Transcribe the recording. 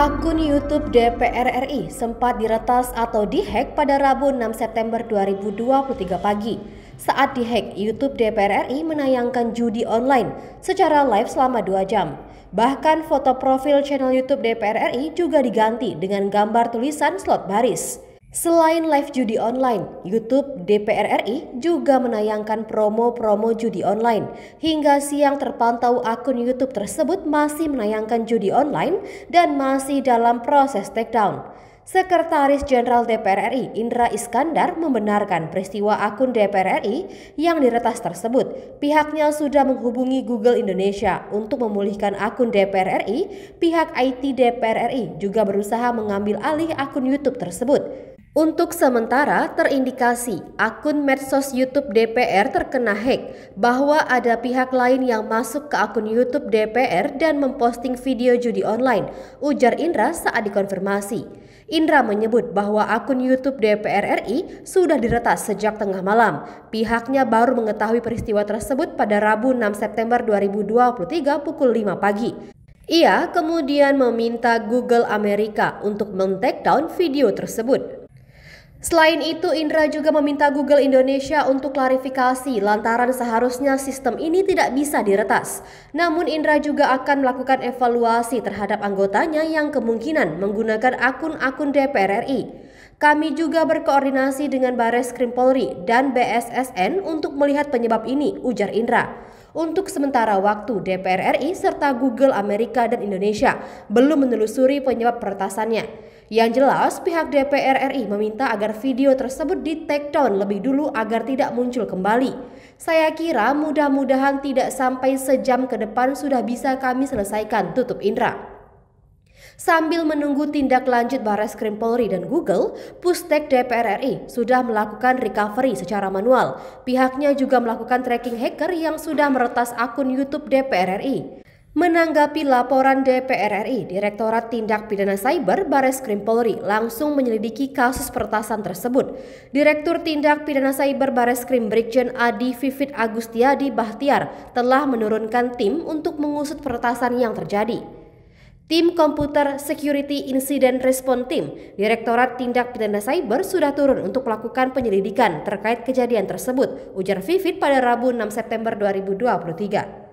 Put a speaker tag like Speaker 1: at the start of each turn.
Speaker 1: Akun YouTube DPR RI sempat diretas atau dihack pada Rabu 6 September 2023 pagi. Saat dihack, YouTube DPR RI menayangkan judi online secara live selama 2 jam. Bahkan foto profil channel YouTube DPR RI juga diganti dengan gambar tulisan slot baris. Selain live judi online, YouTube DPR RI juga menayangkan promo-promo judi online. Hingga siang terpantau akun YouTube tersebut masih menayangkan judi online dan masih dalam proses takedown. Sekretaris Jenderal DPR RI Indra Iskandar membenarkan peristiwa akun DPR RI yang diretas tersebut. Pihaknya sudah menghubungi Google Indonesia untuk memulihkan akun DPR RI. Pihak IT DPR RI juga berusaha mengambil alih akun YouTube tersebut. Untuk sementara terindikasi akun medsos YouTube DPR terkena hack bahwa ada pihak lain yang masuk ke akun YouTube DPR dan memposting video judi online, ujar Indra saat dikonfirmasi. Indra menyebut bahwa akun YouTube DPR RI sudah diretas sejak tengah malam. Pihaknya baru mengetahui peristiwa tersebut pada Rabu 6 September 2023 pukul 5 pagi. Ia kemudian meminta Google Amerika untuk men-take down video tersebut. Selain itu, Indra juga meminta Google Indonesia untuk klarifikasi lantaran seharusnya sistem ini tidak bisa diretas. Namun Indra juga akan melakukan evaluasi terhadap anggotanya yang kemungkinan menggunakan akun-akun DPR RI. Kami juga berkoordinasi dengan Bares Krim Polri dan BSSN untuk melihat penyebab ini, ujar Indra. Untuk sementara waktu, DPR RI serta Google Amerika dan Indonesia belum menelusuri penyebab peretasannya. Yang jelas, pihak DPR RI meminta agar video tersebut di take down lebih dulu agar tidak muncul kembali. Saya kira mudah-mudahan tidak sampai sejam ke depan sudah bisa kami selesaikan, tutup Indra. Sambil menunggu tindak lanjut Bares Krim Polri dan Google, Pustek DPR RI sudah melakukan recovery secara manual. Pihaknya juga melakukan tracking hacker yang sudah meretas akun YouTube DPR RI. Menanggapi laporan DPR RI, Direktorat Tindak Pidana Cyber Bares Krim Polri langsung menyelidiki kasus pertasan tersebut. Direktur Tindak Pidana Cyber Bares Krim Brigjen Adi Vivit Agustiadi Bahtiar telah menurunkan tim untuk mengusut pertasan yang terjadi. Tim Komputer Security Incident Response Team, Direktorat Tindak Pidana Cyber sudah turun untuk melakukan penyelidikan terkait kejadian tersebut, ujar Vivit pada Rabu 6 September 2023.